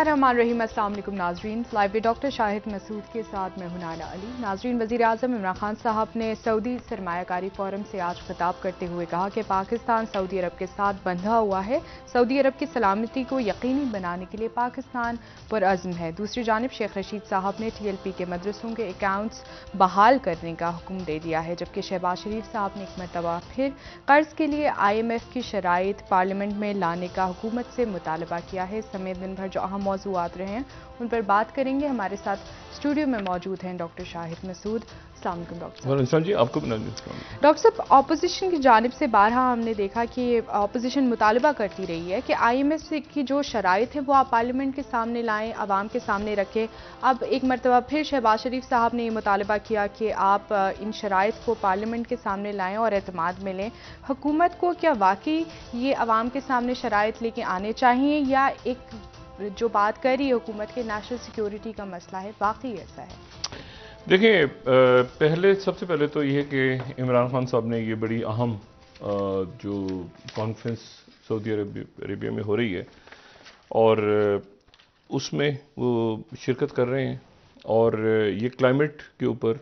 वालेकुम नाजरीन live doctor Shahid Masood के साथ मैं हुनाना अली नाजरीन वजी अजम इमरान खान साहब ने सऊदी सरमाकारी फोरम से आज खिताब करते हुए कहा कि पाकिस्तान सऊदी अरब के साथ बंधा हुआ है सऊदी अरब की सलामती को यकीनी बनाने के लिए पाकिस्तान पर अज़म है दूसरी जानब शेख रशीद साहब ने टी एल पी के मदरसों के अकाउंट्स बहाल करने का हुक्म दे दिया है जबकि शहबाज शरीफ साहब ने एक मरतबा फिर कर्ज के लिए आई एम एफ की शराइ पार्लियामेंट में लाने का हुकूमत से मुतालबा किया है समय दिन भर जो अहम मौजूद रहे हैं उन पर बात करेंगे हमारे साथ स्टूडियो में मौजूद हैं डॉक्टर शाहिद मसूद डॉक्टर साहब अपोजिशन की जानब से बारहा हमने देखा कि अपोजिशन मुतालबा करती रही है कि आई एम एस की जो शरात है वो आप पार्लियामेंट के सामने लाएं आवाम के सामने रखें अब एक मरतबा फिर शहबाज शरीफ साहब ने ये मुतालबा किया कि आप इन शराइ को पार्लियामेंट के सामने लाएं और अतमाद में लें हुकूमत को क्या वाकई ये आवाम के सामने शराइ लेके आने चाहिए या एक जो बात कर रही है हुकूमत के नेशनल सिक्योरिटी का मसला है वाकई ऐसा है देखिए पहले सबसे पहले तो है कि इमरान खान साहब ने ये बड़ी अहम जो कॉन्फ्रेंस सऊदी अरेबिया में हो रही है और उसमें वो शिरकत कर रहे हैं और ये क्लाइमेट के ऊपर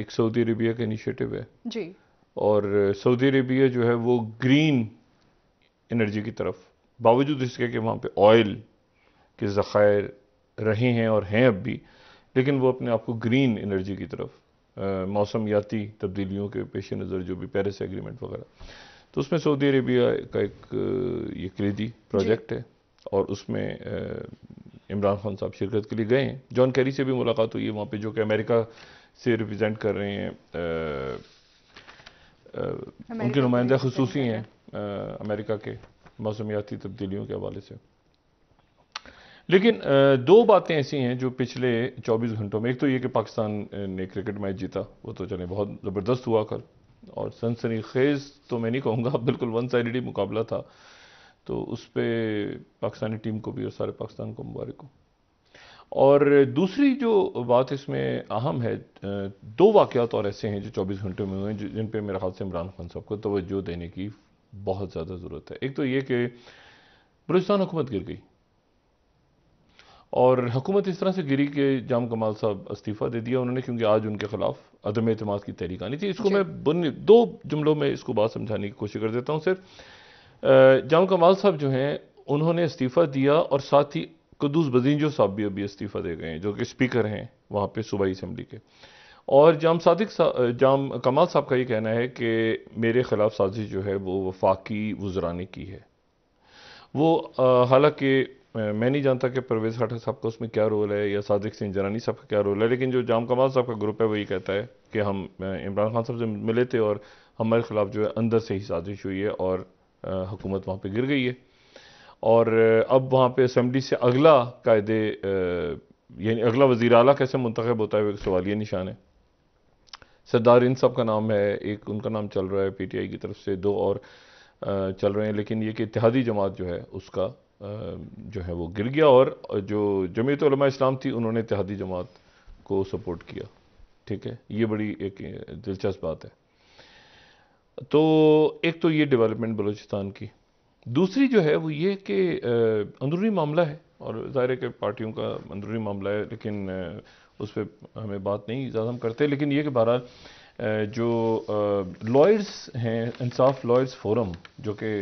एक सऊदी अरेबिया का इनिशिएटिव है जी और सऊदी अरेबिया जो है वो ग्रीन एनर्जी की तरफ बावजूद इसके कि वहाँ पर ऑयल के ज़ख़ायर रहे हैं और हैं अब भी लेकिन वो अपने आप को ग्रीन एनर्जी की तरफ मौसमियाती तब्दीलियों के पेश नज़र जो भी पेरिस एग्रीमेंट वगैरह तो उसमें सऊदी अरेबिया का एक ये क्रेदी प्रोजेक्ट है और उसमें इमरान खान साहब शिरकत के लिए गए हैं जॉन कैरी से भी मुलाकात हुई है वहाँ पर जो कि अमेरिका से रिप्रजेंट कर रहे हैं आ, आ, उनके नुमाइंदा खसूसी हैं अमेरिका के मौसमियाती तब्दीलियों के हवाले से लेकिन दो बातें ऐसी हैं जो पिछले 24 घंटों में एक तो ये कि पाकिस्तान ने क्रिकेट मैच जीता वो तो चले बहुत ज़बरदस्त हुआ कर और सनसनी खेज़ तो मैं नहीं कहूँगा बिल्कुल वन साइड ही मुकाबला था तो उस पर पाकिस्तानी टीम को भी और सारे पाकिस्तान को मुबारक हो और दूसरी जो बात इसमें अहम है दो वाकत और ऐसे हैं जो 24 घंटे में हुए हैं जिन पर मेरे ख्याल से इमरान खान साहब को तोज्जो देने की बहुत ज़्यादा ज़रूरत है एक तो यह कि बलूचिस्तान हुकूमत गिर गई और हुकूमत इस तरह से गिरी कि जाम कमाल साहब इस्तीफ़ा दे दिया उन्होंने क्योंकि आज उनके खिलाफ अदम अतमाद की तहरीक आनी थी इसको मैं बुन दो जुमलों में इसको बात समझाने की कोशिश कर देता हूँ सिर्फ जाम कमाल साहब जो हैं उन्होंने इस्तीफ़ा दिया और साथ ही कदूस बदीजो साहब भी अभी इस्तीफ़ा दे गए हैं जो कि स्पीकर हैं वहाँ पर सूबाई इसम्बली के और जाम सादिक सा, जाम कमाल साहब का ये कहना है कि मेरे ख़िलाफ़ साजिश जो है वो वफाकी वजराने की है वो हालांकि मैं नहीं जानता कि परवेज़ हाठक साहब का उसमें क्या रोल है या सादिक सिंह जरानी साहब का क्या रोल है लेकिन जो जाम कमाल साहब का ग्रुप है वही कहता है कि हम इमरान खान साहब से मिले थे और हमारे ख़िलाफ़ जो है अंदर से ही साजिश हुई है और हुकूमत वहाँ पर गिर गई है और अब वहाँ पर असम्बली से अगला कायदे यानी अगला वज़ी अला कैसे मुंतब होता है वो एक सवालिया निशान है सरदार इन साहब का नाम है एक उनका नाम चल रहा है पीटीआई की तरफ से दो और चल रहे हैं लेकिन ये कि इतिहादी जमात जो है उसका जो है वो गिर गया और जो जमीयत इस्लाम थी उन्होंने इतिहादी जमात को सपोर्ट किया ठीक है ये बड़ी एक दिलचस्प बात है तो एक तो ये डेवलपमेंट बलूचिस्तान की दूसरी जो है वो ये कि अंदरूनी मामला है और ज़ाहिर है कि पार्टियों का अंदरूनी मामला है लेकिन उस पर हमें बात नहीं ज़्यादा हम करते लेकिन ये कि बहरहाल जो लॉयर्स हैं इंसाफ लॉयर्स फोरम जो कि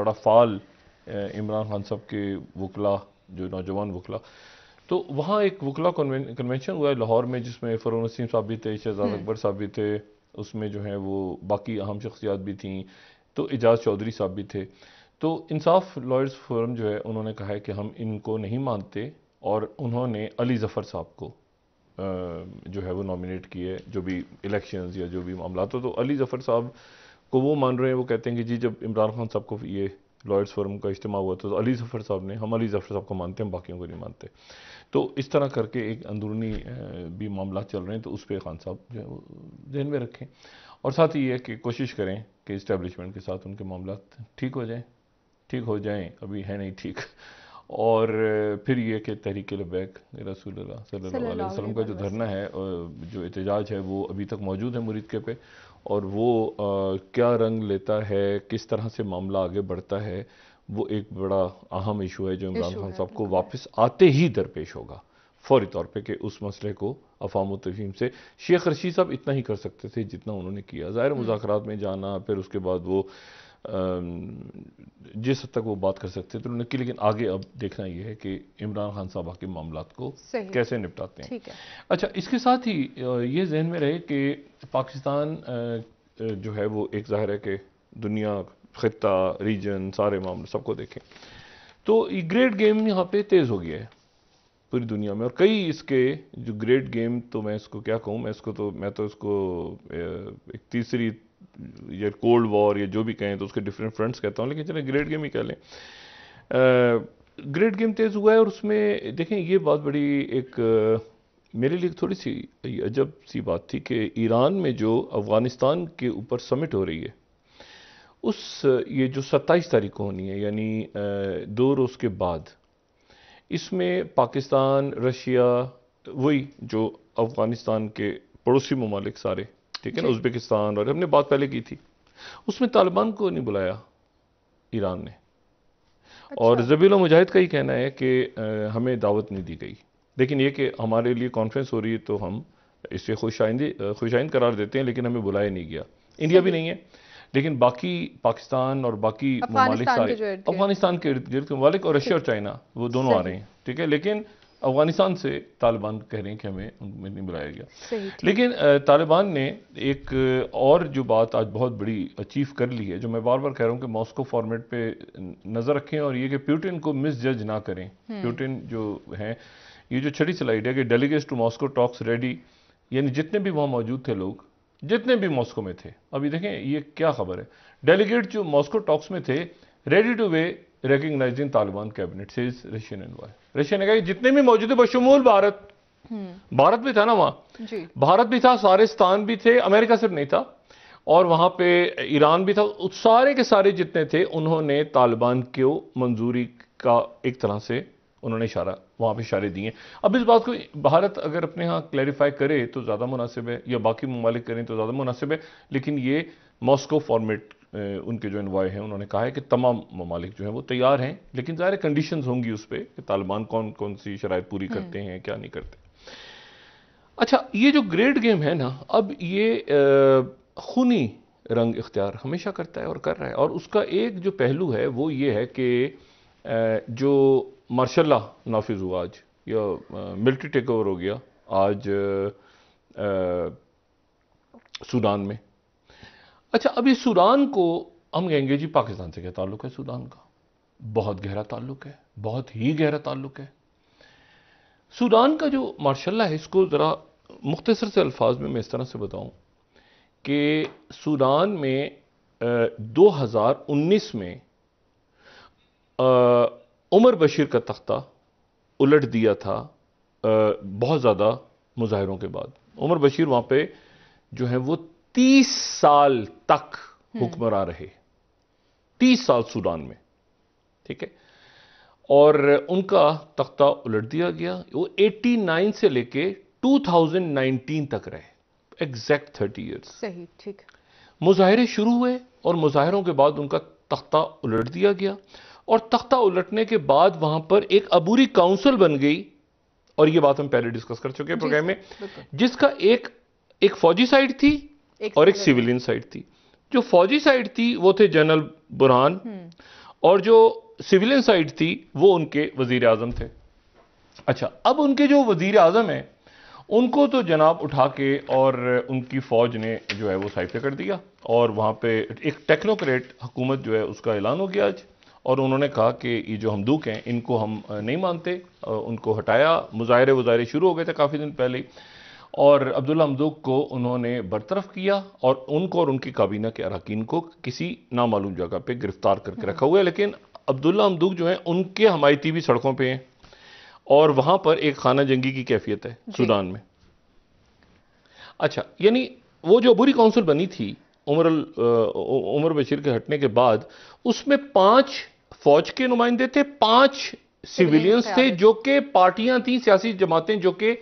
बड़ा फाल इमरान खान साहब के वकला जो नौजवान वकला तो वहाँ एक वकला कन्वेंशन हुआ है लाहौर में जिसमें फ़रोन वसीम साहब भी थे शहजाद हम्म। अकबर साहब भी थे उसमें जो है वो बाकी अहम शख्सियात भी थी तो एजाज चौधरी साहब भी थे तो इंसाफ लॉयर्स फोरम जो है उन्होंने कहा है कि हम इनको नहीं मानते और उन्होंने अली ज़फ़र साहब को जो है वो नॉमिनेट किए जो भी इलेक्शंस या जो भी मामला तो, तो अली ज़फ़र साहब को वो मान रहे हैं वो कहते हैं कि जी जब इमरान खान साहब को ये लॉयर्स फोरम का इज्तम हुआ था तो अली ज़फ़र साहब ने हम अली ज़फ़र साहब को मानते हैं बाकियों को नहीं मानते तो इस तरह करके एक अंदरूनी भी मामला चल रहे हैं तो उस पर खान साहब जो है वो जहन में रखें और साथ ही ये है कि कोशिश करें कि इस्टेब्लिशमेंट के साथ उनके मामला ठीक हो जाएँ ठीक हो जाएं अभी है नहीं ठीक और फिर ये कि तहरीक लबैक रसूल वसलम का जो धरना है जो एहतजाज है वो अभी तक मौजूद है मुरीद के पे और वो आ, क्या रंग लेता है किस तरह से मामला आगे बढ़ता है वो एक बड़ा अहम इशू है जो इमरान खान साहब को वापस आते ही दरपेश होगा फौरी तौर पे कि उस मसले को अफाम तफीम से शेख रशीद साहब इतना ही कर सकते थे जितना उन्होंने किया ज़ाहिर हम्म। मुजाकर में जाना फिर उसके बाद वो जिस हद तक वो बात कर सकते थे तो उन्होंने की लेकिन आगे अब देखना यह है कि इमरान खान साहब के मामला को कैसे निपटाते हैं है। अच्छा इसके साथ ही ये जहन में रहे कि पाकिस्तान जो है वो एक ज़ाहिर है कि दुनिया खत्ता रीजन सारे मामले सबको देखें तो ये ग्रेट गेम यहाँ पे तेज़ हो गया है पूरी दुनिया में और कई इसके जो ग्रेट गेम तो मैं इसको क्या कहूँ मैं इसको तो मैं तो इसको एक तीसरी या कोल्ड वॉर या जो भी कहें तो उसके डिफरेंट फ्रंट्स कहता हूँ लेकिन चले ग्रेट गेम ही कह लें ग्रेट गेम तेज़ हुआ है और उसमें देखें ये बात बड़ी एक मेरे लिए थोड़ी सी अजब सी बात थी कि ईरान में जो अफ़गानिस्तान के ऊपर समिट हो रही है उस ये जो सत्ताईस तारीख को होनी है यानी दो रोज़ के बाद इसमें पाकिस्तान रशिया वही जो अफ़गानिस्तान के पड़ोसी ममालिक सारे ठीक है ना उज्बेकिस्तान और हमने बात पहले की थी उसमें तालिबान को नहीं बुलाया ईरान ने अच्छा। और जबील मुजाहिद का ही कहना है कि हमें दावत नहीं दी गई लेकिन ये कि हमारे लिए कॉन्फ्रेंस हो रही है तो हम इसे खुशाइंदी खुशाइंद करार देते हैं लेकिन हमें बुलाया नहीं गया इंडिया भी नहीं है लेकिन बाकी पाकिस्तान और बाकी ममालिक सारे अफगानिस्तान के इर्द गिर्द ममालिक और रशिया और चाइना वो दोनों आ रहे हैं ठीक है लेकिन अफगानिस्तान से तालिबान कह रहे हैं कि हमें उनमें नहीं बुलाया गया लेकिन तालिबान ने एक और जो बात आज बहुत बड़ी अचीव कर ली है जो मैं बार बार कह रहा हूँ कि मॉस्को फॉर्मेट पे नज़र रखें और ये कि प्यूटिन को मिसजज ना करें हम्म। प्यूटिन जो हैं ये जो छठी स्लाइड है कि delegates to Moscow talks ready यानी जितने भी वहाँ मौजूद थे लोग जितने भी मॉस्को में थे अभी देखें ये क्या खबर है डेलीगेट जो मॉस्को टॉक्स में थे ready to weigh recognising Taliban cabinet से रशियन एनवाय रशिया ने कहा जितने भी मौजूद है बशमूल भारत हम्म। भारत भी था ना वहाँ भारत भी था सारे स्थान भी थे अमेरिका सिर्फ नहीं था और वहां पे ईरान भी था उस सारे के सारे जितने थे उन्होंने तालिबान को मंजूरी का एक तरह से उन्होंने इशारा वहां पे इशारे दिए अब इस बात को भारत अगर अपने यहाँ क्लैरिफाई करे तो ज़्यादा मुनासिब है या बाकी ममालिक करें तो ज़्यादा मुनासिब है लेकिन ये मॉस्को फॉर्मेट उनके जो इन्वाए हैं उन्होंने कहा है कि तमाम ममालिक जो हैं वो तैयार हैं लेकिन ज़ाहिर कंडीशन होंगी उस पर कि तालिबान कौन कौन सी शराब पूरी हम्म। करते हैं क्या नहीं करते अच्छा ये जो ग्रेड गेम है ना अब ये खूनी रंग इख्तियार हमेशा करता है और कर रहा है और उसका एक जो पहलू है वो ये है कि जो मार्शल नाफिज हुआ आज या मिल्ट्री टेक ओवर हो गया आज सूडान में अच्छा अभी सूडान को हम कहेंगे जी पाकिस्तान से क्या ताल्लुक है सूडान का बहुत गहरा ताल्लुक है बहुत ही गहरा ताल्लुक है सूडान का जो मार्शाला है इसको ज़रा मुख्तसर से अल्फाज में मैं इस तरह से बताऊँ कि सूडान में दो हज़ार उन्नीस में उमर बशीर का तख्ता उलट दिया था बहुत ज़्यादा मुजाहरों के बाद उमर बशीर वहाँ पे जो है वो तीस साल तक हम्म। हुक्मरान रहे तीस साल सूडान में ठीक है और उनका तख्ता उलट दिया गया वो 89 से लेके 2019 तक रहे एग्जैक्ट थर्टी ईयर्स सही ठीक मुजाहरे शुरू हुए और मुजाहरों के बाद उनका तख्ता उलट दिया गया और तख्ता उलटने के बाद वहां पर एक अबूरी काउंसिल बन गई और ये बात हम पहले डिस्कस कर चुके हैं प्रोग्राम में जिसका एक एक फौजी साइड थी एक और एक सिविलियन साइड थी जो फौजी साइड थी वो थे जनरल बुरहान हम्म। और जो सिविलियन साइड थी वो उनके वजीर आजम थे अच्छा अब उनके जो वजीर आजम हैं उनको तो जनाब उठा के और उनकी फ़ौज ने जो है वो साइफे कर दिया और वहां पे एक टेक्नोक्रेट हुकूमत जो है उसका ऐलान हो गया आज और उन्होंने कहा कि ये जो हम दुख हैं इनको हम नहीं मानते उनको हटाया मुजाहरे वजाहरे शुरू हो गए थे काफ़ी दिन पहले और अब्दुल हमदूक को उन्होंने बरतरफ किया और उनको और उनकी काबीना के अरकान को किसी नामालूम जगह पर गिरफ्तार करके रखा हुआ है लेकिन अब्दुल्ला हमदूक जो है उनके हमायती भी सड़कों पर हैं और वहां पर एक खाना जंगी की कैफियत है सूडान में अच्छा यानी वो जो अबूरी काउंसिल बनी थी उमर उमर बशीर के हटने के बाद उसमें पांच फौज के नुमाइंदे थे पांच सिविलियंस थे जो कि पार्टियां थी सियासी जमातें जो कि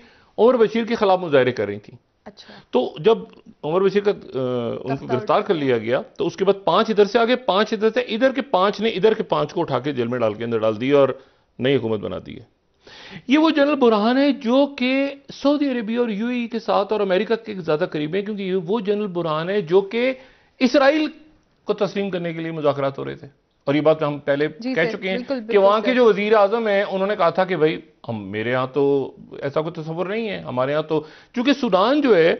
उमर बशीर के खिलाफ मुजाहरे कर रही थी अच्छा तो जब उमर बशीर का उनको गिरफ्तार कर लिया गया तो उसके बाद पांच इधर से आगे पांच इधर से इधर के पांच ने इधर के पांच को उठा के जेल में डाल के अंदर डाल दिया और नई हुकूमत बना दी है ये वो जनरल बुरहान है जो कि सऊदी अरेबिया और यू के साथ और अमेरिका के ज़्यादा करीब है क्योंकि वो जनरल बुरहान है जो कि इसराइल को तस्लीम करने के लिए मुजाकर हो रहे थे और ये बात हम पहले कह चुके हैं कि वहाँ के जो वजीर आजम हैं उन्होंने कहा था कि भाई हम मेरे यहाँ तो ऐसा कोई तस्वर नहीं है हमारे यहाँ तो क्योंकि सूडान जो है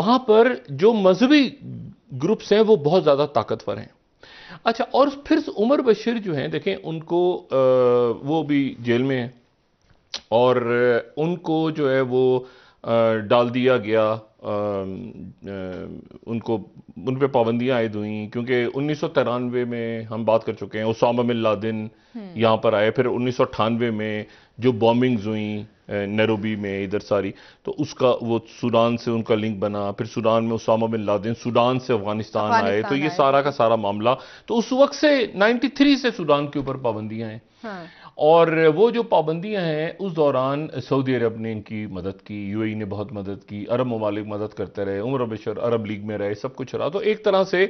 वहाँ पर जो मजहबी ग्रुप्स हैं वो बहुत ज़्यादा ताकतवर हैं अच्छा और फिर उमर बशीर जो हैं देखें उनको आ, वो भी जेल में है और उनको जो है वो डाल दिया गया आ, आ, उनको उन पर पाबंदियाँ आयद हुई क्योंकि उन्नीस सौ तिरानवे में हम बात कर चुके हैं उसामा बिन लादिन हम्म। यहाँ पर आए फिर उन्नीस सौ अठानवे में जो बॉम्बिंग्स हुई नैरोबी में इधर सारी तो उसका वो सूडान से उनका लिंक बना फिर सूडान में उसामा बिन लादेन सूडान से अफगानिस्तान आए तो ये सारा का सारा मामला तो उस वक्त से 93 से सूडान के ऊपर पाबंदियां हैं हाँ। और वो जो पाबंदियाँ हैं उस दौरान सऊदी अरब ने इनकी मदद की यूएई ने बहुत मदद की अरब ममालिक मदद करते रहे उम्र बशर अरब लीग में रहे सब कुछ रहा तो एक तरह से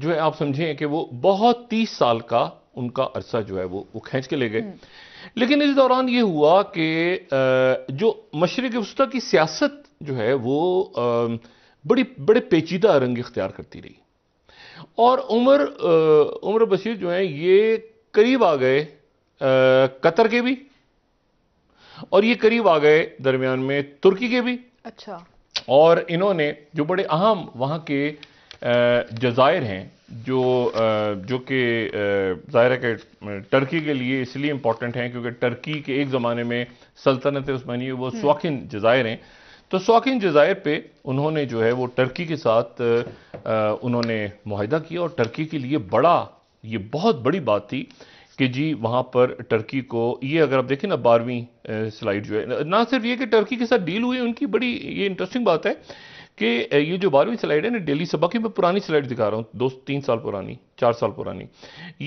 जो है आप समझें कि वो बहुत तीस साल का उनका अरसा जो है वो वो खींच के ले गए हम्म। लेकिन इस दौरान ये हुआ कि जो मशरक वस्ता की सियासत जो है वो बड़ी बड़े पेचीदा रंग इख्तियार करती रही और उमर उम्र बशीर जो है ये करीब आ गए कतर के भी और ये करीब आ गए दरमियान में तुर्की के भी अच्छा और इन्होंने जो बड़े अहम वहाँ के जजायर हैं जो जो कि ज़ाहिर है कि टर्की के लिए इसलिए इंपॉर्टेंट हैं क्योंकि टर्की के एक ज़माने में सल्तनत उस्मानी वो हम्म। स्वाकिन जजायर हैं तो स्वाकिन जजायर पे उन्होंने जो है वो टर्की के साथ उन्होंने माहिदा किया और टर्की के लिए बड़ा ये बहुत बड़ी बात थी कि जी वहाँ पर टर्की को ये अगर आप देखें ना बारहवीं स्लाइड जो है ना सिर्फ ये कि टर्की के साथ डील हुई उनकी बड़ी ये इंटरेस्टिंग बात है कि ये जो बारहवीं स्लाइड है ना डेली सभा की मैं पुरानी स्लाइड दिखा रहा हूँ दो तीन साल पुरानी चार साल पुरानी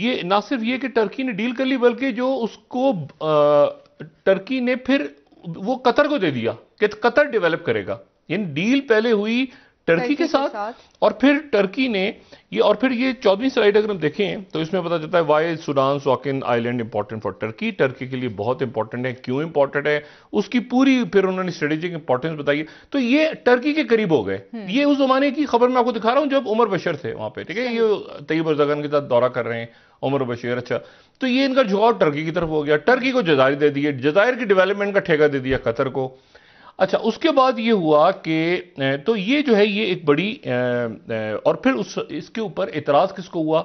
ये ना सिर्फ ये कि टर्की ने डील कर ली बल्कि जो उसको आ, टर्की ने फिर वो कतर को दे दिया कि कतर डेवलप करेगा यानी डील पहले हुई टर्की के साथ, और फिर टर्की ने ये और फिर ये चौदहवीं स्लाइड अगर हम देखें तो इसमें पता चलता है why Sudan Suakin island important for Turkey Turkey के लिए बहुत इंपॉर्टेंट है क्यों इंपॉर्टेंट है उसकी पूरी फिर उन्होंने स्ट्रेटेजिक इंपॉर्टेंस बताई तो ये टर्की के करीब हो गए हम्म। ये उस जमाने की खबर मैं आपको दिखा रहा हूं जब उमर बशर थे वहां पर ठीक है ये तयब अरजगन के साथ दौरा कर रहे हैं उमर बशीर अच्छा तो ये इनका झुकाव टर्की की तरफ हो गया टर्की को जजायर दे दिए जजायर की डेवलपमेंट का ठेका दे दिया कतर को अच्छा उसके बाद ये हुआ कि तो ये जो है ये एक बड़ी और फिर उस इसके ऊपर एतराज़ किसको हुआ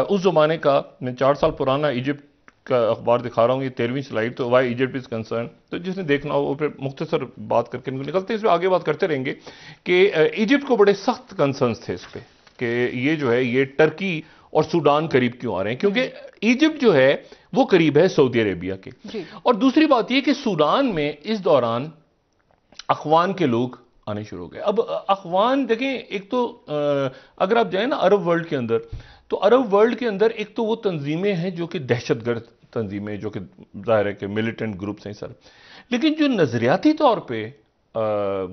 उस ज़माने का मैं चार साल पुराना इजिप्ट का अखबार दिखा रहा हूँ ये तेरहवीं स्लाइड तो वाई इजिप्ट इज़ कंसर्न तो जिसने देखना हो वो फिर मुख्तसर बात करके निकलते हैं इसमें आगे बात करते रहेंगे कि इजिप्ट को बड़े सख्त कंसर्न थे इस पर कि ये जो है ये टर्की और सूडान करीब क्यों आ रहे हैं क्योंकि इजिप्ट हम्म। जो है वो करीब है सऊदी अरेबिया के और दूसरी बात यह कि सूडान में इस दौरान अखवान के लोग आने शुरू हो गए अब अखवान देखें एक तो अगर आप जाए ना अरब वर्ल्ड के अंदर तो अरब वर्ल्ड के अंदर एक तो वो तंजीमें हैं जो कि दहशतगर्द तंजीमें जो कि ज़ाहिर है कि मिलिटेंट ग्रुप्स हैं सर लेकिन जो नज़रियाती तौर पर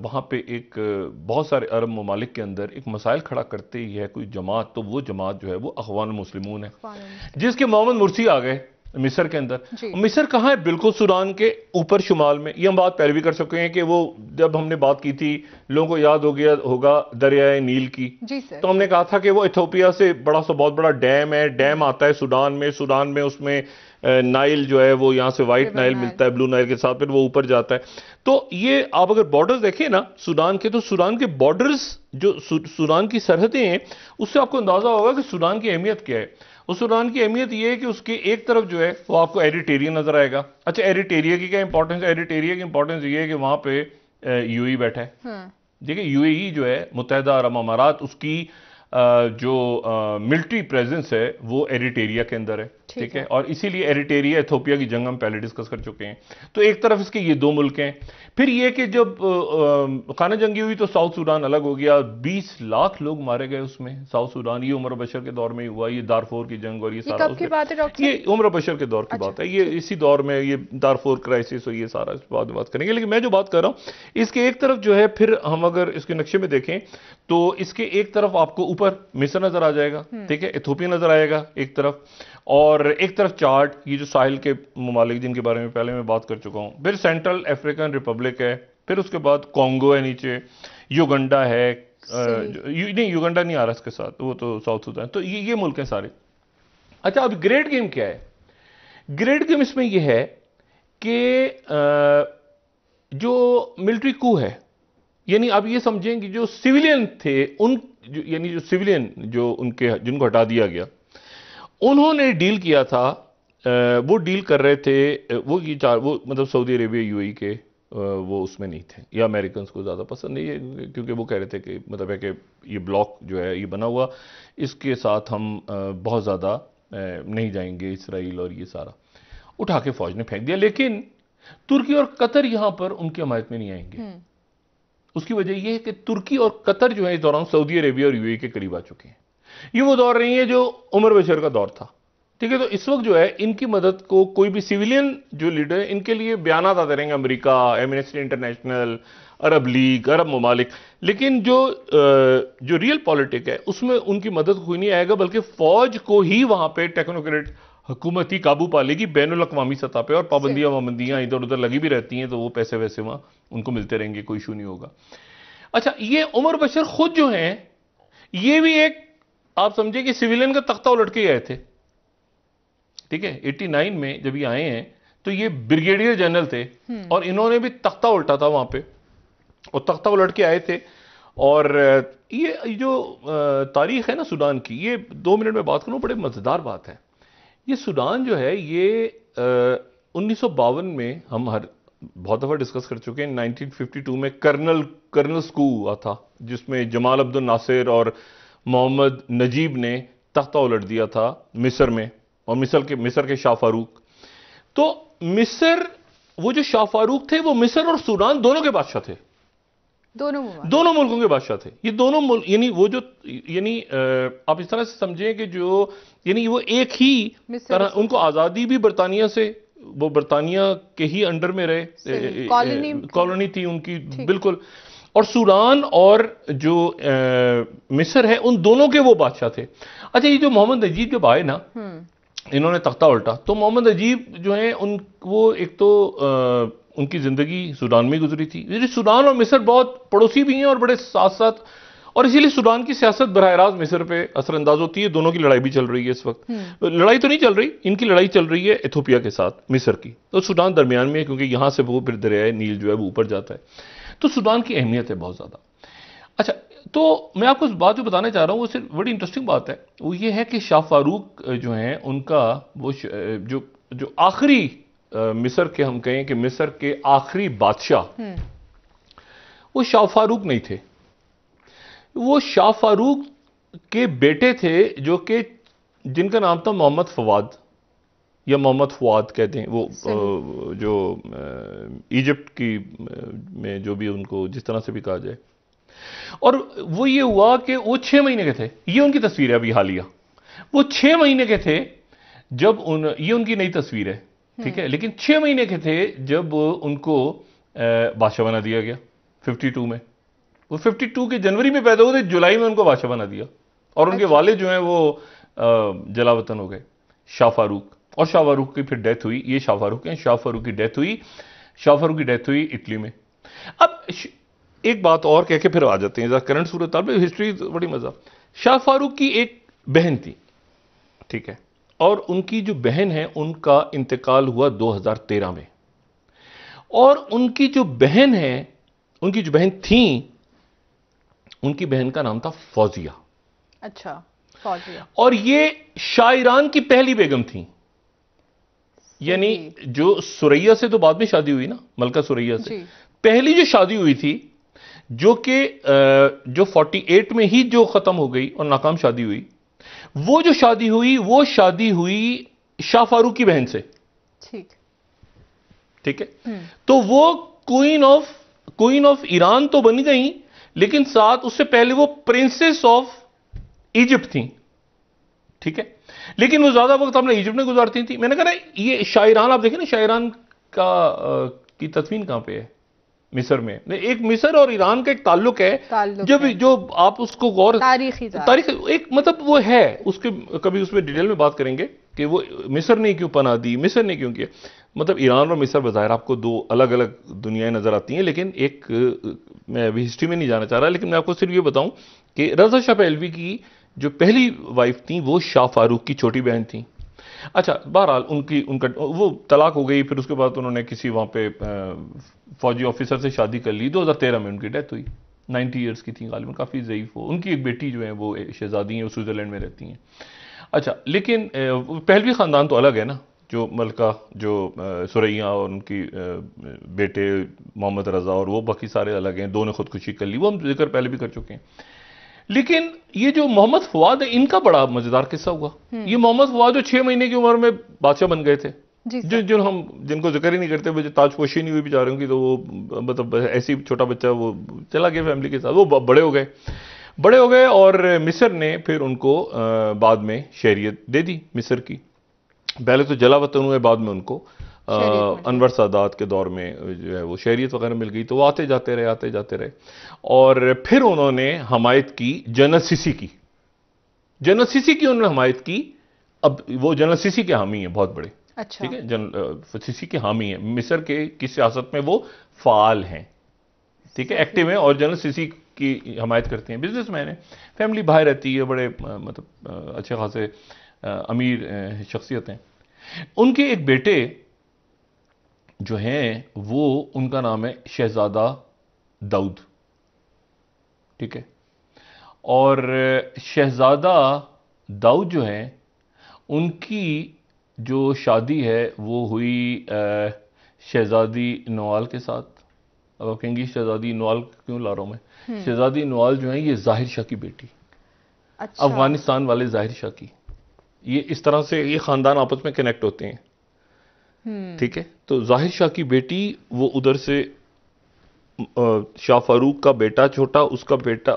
वहाँ पर एक बहुत सारे अरब ममालिक के अंदर एक मसाइल खड़ा करते ही है कोई जमात तो वो जमात जो है वो अखवान मुस्लिमून है जिसके मोहम्मद मुरसी आ गए मिस्र के अंदर मिस्र कहाँ है बिल्कुल सूडान के ऊपर शुमाल में ये हम बात पहले भी कर चुके हैं कि वो जब हमने बात की थी लोगों को याद हो गया होगा दरियाए नील की तो हमने कहा था कि वो इथोपिया से बड़ा सा बहुत बड़ा डैम है डैम हम्म। आता है सूडान में सूडान में उसमें नाइल जो है वो यहाँ से व्हाइट नाइल मिलता है ब्लू नाइल के साथ फिर वो ऊपर जाता है तो ये आप अगर बॉर्डर देखें ना सूडान के तो सूडान के बॉर्डर्स जो सूडान की सरहदें हैं उससे आपको अंदाजा होगा कि सूडान की अहमियत क्या है उस उड़ान की अहमियत यह है कि उसके एक तरफ जो है वो आपको एरिटेरिया नजर आएगा अच्छा एरिटेरिया की क्या इंपॉर्टेंस एडिटेरिया की इंपॉर्टेंस ये है कि वहां पे यूएई e बैठा है हम्म। देखिए यूएई e जो है मुतहदा अरब अमारात उसकी जो मिलिट्री प्रेजेंस है वो एरिटेरिया के अंदर है ठीक है और इसीलिए एरिटेरिया इथोपिया की जंग हम पहले डिस्कस कर चुके हैं तो एक तरफ इसके ये दो मुल्क हैं फिर यह कि जब खाना जंगी हुई तो साउथ सूडान अलग हो गया 20 लाख लोग मारे गए उसमें साउथ सूडान ये उम्र बशर के दौर में हुआ ये दारफोर की जंग और ये, ये सारा कब की बात है डॉक्टर ये उम्र बशर के दौर की अच्छा, बात है ये इसी दौर में ये दारफोर क्राइसिस और ये सारा इस बात बात करेंगे लेकिन मैं जो बात कर रहा हूं इसके एक तरफ जो है फिर हम अगर इसके नक्शे में देखें तो इसके एक तरफ आपको ऊपर मिस्र नजर आ जाएगा हम्म। ठीक है इथोपिया नजर आएगा एक तरफ और एक तरफ चार्ट ये जो साहिल के ममालिक जिनके बारे में पहले मैं बात कर चुका हूँ फिर सेंट्रल अफ्रीकन रिपब्लिक है फिर उसके बाद कॉन्गो है नीचे युगंडा है यु, नहीं युगंडा नहीं आ रहा इसके साथ वो तो साउथ सुदान तो ये ये मुल्क हैं सारे अच्छा अब ग्रेड गेम क्या है ग्रेट गेम इसमें यह है कि जो मिलिट्री कू है यानी आप ये समझें कि जो सिविलियन थे उन यानी जो सिविलियन जो उनके जिनको हटा दिया गया उन्होंने डील किया था वो डील कर रहे थे वो ये चार वो मतलब सऊदी अरेबिया यू के वो उसमें नहीं थे या अमेरिकन को ज़्यादा पसंद नहीं है क्योंकि वो कह रहे थे कि मतलब है कि ये ब्लॉक जो है ये बना हुआ इसके साथ हम बहुत ज़्यादा नहीं जाएंगे इसराइल और ये सारा उठा के फ़ौज ने फेंक दिया लेकिन तुर्की और कतर यहाँ पर उनकी हमायत में नहीं आएंगे हम्म। उसकी वजह यह है कि तुर्की और कतर जो है इस दौरान सऊदी अरेबिया और यूएई के करीब आ चुके हैं ये वो दौर नहीं है जो उमर बशर का दौर था ठीक है तो इस वक्त जो है इनकी मदद को कोई भी सिविलियन जो लीडर है इनके लिए बयान आते रहेंगे अमरीका एमिनिस्ट्री इंटरनेशनल अरब लीग अरब ममालिक लेकिन जो जो रियल पॉलिटिक है उसमें उनकी मदद कोई नहीं आएगा बल्कि फ़ौज को ही वहां पर टेक्नोक्रेट हुकूमत ही काबू पा लेगी बैन अवी सतह पर और पाबंदियां वाबंदियाँ इधर उधर लगी भी रहती हैं तो वो पैसे वैसे वहां उनको मिलते रहेंगे कोई इशू नहीं होगा अच्छा ये उमर बशर खुद जो हैं ये भी एक आप समझिए कि सिविलियन का तख्ता उलट के आए थे ठीक है 89 में जब ये आए हैं तो ये ब्रिगेडियर जनरल थे हम्म। और इन्होंने भी तख्ता उल्टा था वहां पे और तख्ता उलट के आए थे और ये जो तारीख है ना सूडान की ये दो मिनट में बात करूँ बड़े मज़ेदार बात है ये सूडान जो है ये उन्नीस में हम हर बहुत दफ़ा डिस्कस कर चुके हैं 1952 में कर्नल कर्नल स्कू हुआ था जिसमें जमाल अब्दुल नासिर और मोहम्मद नजीब ने तख्ता उलट दिया था मिस्र में और मिस्र के मिस्र के शाह फारूक तो मिस्र वो जो शाह फारूक थे वो मिस्र और सूडान दोनों के बादशाह थे दोनों दोनों मुल्कों के बादशाह थे ये दोनों मुल्क यानी वो जो यानी आप इस तरह से समझें कि जो यानी वो एक ही तरह उनको आज़ादी भी बरतानिया से वो बरतानिया के ही अंडर में रहे कॉलोनी कॉलोनी थी उनकी बिल्कुल और सूडान और जो मिस्र है उन दोनों के वो बादशाह थे अच्छा ये जो मोहम्मद नजीब जब आए ना हम्म। इन्होंने तख्ता उल्टा तो मोहम्मद नजीब जो है उन वो एक तो आ, उनकी ज़िंदगी सूडान में गुजरी थी सूडान और मिस्र बहुत पड़ोसी भी हैं और बड़े साथ साथ और इसीलिए सूडान की सियासत बरह रास्त मिस्र पे असरअंदाज होती है दोनों की लड़ाई भी चल रही है इस वक्त हम्म। लड़ाई तो नहीं चल रही इनकी लड़ाई चल रही है इथोपिया के साथ मिस्र की तो सूडान दरमियान में है क्योंकि यहाँ से वो फिर दरियाए नील जो है वो ऊपर जाता है तो सूडान की अहमियत है बहुत ज़्यादा अच्छा तो मैं आपको इस बात जो बताने चाह रहा हूँ वो सिर्फ बड़ी इंटरेस्टिंग बात है वो ये है कि शाह फारूक जो हैं उनका वो जो जो आखिरी मिस्र के हम कहें कि मिस्र के आखिरी बादशाह हम्म। वो शाह फारूक नहीं थे वो शाह फारूक के बेटे थे जो कि जिनका नाम था मोहम्मद फवाद या मोहम्मद फुआद कहते हैं वो जो इजिप्ट की में जो भी उनको जिस तरह से भी कहा जाए और वो ये हुआ कि वो छः महीने के थे ये उनकी तस्वीर है अभी हालिया वो छः महीने के थे जब उन ये उनकी नई तस्वीर है ठीक है हम्म। लेकिन छः महीने के थे जब उनको बादशाह बना दिया गया 52 में वो 52 के जनवरी में पैदा हुए थे जुलाई में उनको बादशाह बना दिया और उनके अच्छा। वाले जो हैं वो जलावतन हो गए शाह फारूक और शाह फारूख की फिर डेथ हुई ये शाह फारूक हैं शाह फारूख की डेथ हुई शाह फारूख की डेथ हुई इटली में अब एक बात और कह के फिर आ जाते हैं करंट सूरत में हिस्ट्री बड़ी मजा शाह फारूक की एक बहन थी ठीक है और उनकी जो बहन है उनका इंतकाल हुआ 2013 में और उनकी जो बहन है उनकी जो बहन थी उनकी बहन का नाम था फौजिया अच्छा फौजिया और ये शायरान की पहली बेगम थी यानी जो सुरैया से तो बाद में शादी हुई ना मलका सुरैया से पहली जो शादी हुई थी जो कि जो 48 में ही जो खत्म हो गई और नाकाम शादी हुई वो जो शादी हुई वो शादी हुई शाह फारूक की बहन से ठीक ठीक है हम्म। तो वो queen of queen of Iran तो बन गई लेकिन साथ उससे पहले वो प्रिंसेस ऑफ इजिप्ट थी ठीक है लेकिन वो ज़्यादा वक्त अपने इजिप्ट में गुजारती थी मैंने कहा ये शायरान आप देखें ना शायरान का की तस्वीन कहां पे है मिसर में एक मिसर और ईरान का एक ताल्लुक है ताल्लुक जब है। जो आप उसको गौर तारीखी तारीख एक मतलब वो है उसके कभी उसमें डिटेल में बात करेंगे कि वो मिसर ने क्यों पना दी मिसर ने क्यों किया मतलब ईरान और मिसर बाहर आपको दो अलग अलग दुनियाएं नज़र आती हैं लेकिन एक मैं अभी हिस्ट्री में नहीं जाना चाह रहा लेकिन मैं आपको सिर्फ ये बताऊं कि रजा शाह पहलवी की जो पहली वाइफ थी वो शाह फारूक की छोटी बहन थी अच्छा बहरहाल उनकी उनका वो तलाक हो गई फिर उसके बाद उन्होंने किसी वहाँ पे फौजी ऑफिसर से शादी कर ली 2013 में उनकी डेथ हुई 90 ईयर्स की थी में काफ़ी ज़यीफ़ हो उनकी एक बेटी जो है वो शहजादी हैं स्विट्ज़रलैंड में रहती हैं अच्छा लेकिन पहलवी ख़ानदान तो अलग है ना जो मलका जो सुरैया और उनकी बेटे मोहम्मद रज़ा और वो बाकी सारे अलग हैं दोनों खुदकुशी कर ली वो हम जिक्र पहले भी कर चुके हैं लेकिन ये जो मोहम्मद फवाद है इनका बड़ा मजेदार किस्सा हुआ हम्म। ये मोहम्मद फवाद जो छह महीने की उम्र में बादशाह बन गए थे जो जो हम जिनको जिक्र ही नहीं करते वो ताजपोशी नहीं हुई भी रही की तो वो मतलब ऐसी छोटा बच्चा वो चला गया फैमिली के साथ वो बड़े हो गए बड़े हो गए और मिस्र ने फिर उनको बाद में शहरियत दे दी मिस्र की पहले तो जला वतन हुए बाद में उनको अनवर सादात के दौर में जो है वो शहरीत वगैरह मिल गई तो वो आते जाते रहे आते जाते रहे और फिर उन्होंने हमायत की जनसीसी की जनसीसी की उन्होंने हमायत की अब वो जनसीसी के हामी है बहुत बड़े अच्छा ठीक है जन सीसी के हामी है मिस्र के की सियासत में वो फाल हैं ठीक है एक्टिव हैं और जनरल सीसी की हमायत करती हैं बिजनेस मैन है फैमिली बाहर रहती है बड़े मतलब अच्छे खासे अमीर शख्सियत हैं उनके एक बेटे जो हैं वो उनका नाम है शहज़ादा दाऊद ठीक है और शहज़ादा दाऊद जो हैं उनकी जो शादी है वो हुई शहज़ादी नवाल के साथ अब आप कहेंगी शहज़ादी नवाल क्यों ला रहा हूँ मैं हम्म। शहज़ादी नवाल जो है ये जाहिर शाह की बेटी अच्छा। अफगानिस्तान वाले जाहिर शाह की ये इस तरह से ये ख़ानदान आपस में कनेक्ट होते हैं हम्म। ठीक है तो जाहिर शाह की बेटी वो उधर से शाह फारूक का बेटा छोटा उसका बेटा